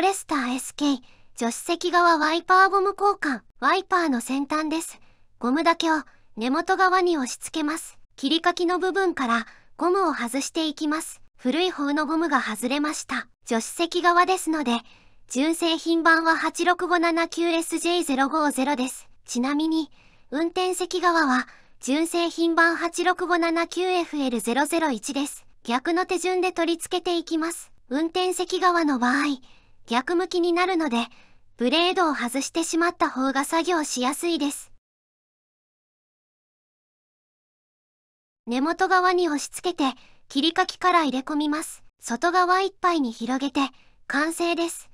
ォレスター SK 助手席側ワイパーゴム交換ワイパーの先端ですゴムだけを根元側に押し付けます切り欠きの部分からゴムを外していきます古い方のゴムが外れました助手席側ですので純正品版は 86579SJ050 ですちなみに運転席側は純正品版 86579FL001 です逆の手順で取り付けていきます運転席側の場合逆向きになるので、ブレードを外してしまった方が作業しやすいです。根元側に押し付けて、切りかきから入れ込みます。外側いっぱいに広げて、完成です。